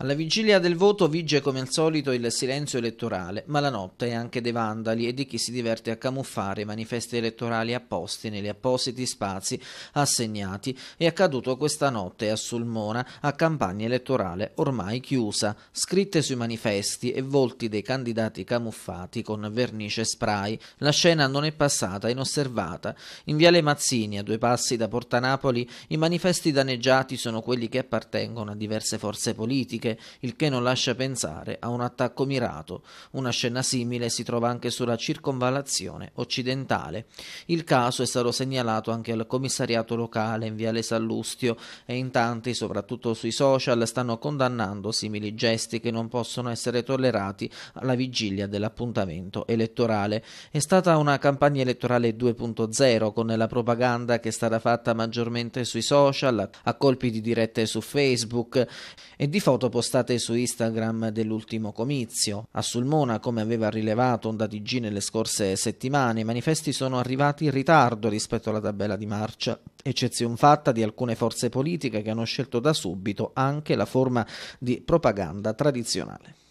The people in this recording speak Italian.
Alla vigilia del voto vige come al solito il silenzio elettorale, ma la notte è anche dei vandali e di chi si diverte a camuffare i manifesti elettorali apposti negli appositi spazi assegnati. È accaduto questa notte a Sulmona, a campagna elettorale ormai chiusa, scritte sui manifesti e volti dei candidati camuffati con vernice spray. La scena non è passata inosservata. In Viale Mazzini, a due passi da Porta Napoli, i manifesti danneggiati sono quelli che appartengono a diverse forze politiche economiche, il che non lascia pensare a un attacco mirato. Una scena simile si trova anche sulla circonvalazione occidentale. Il caso è stato segnalato anche al commissariato locale in Viale Sallustio e in tanti, soprattutto sui social, stanno condannando simili gesti che non possono essere tollerati alla vigilia dell'appuntamento elettorale. È stata una campagna elettorale 2.0 con la propaganda che è stata fatta maggiormente sui social, a colpi di dirette su Facebook e di foto postate su Instagram dell'ultimo comizio. A Sulmona, come aveva rilevato Onda TG nelle scorse settimane, i manifesti sono arrivati in ritardo rispetto alla tabella di marcia, eccezione fatta di alcune forze politiche che hanno scelto da subito anche la forma di propaganda tradizionale.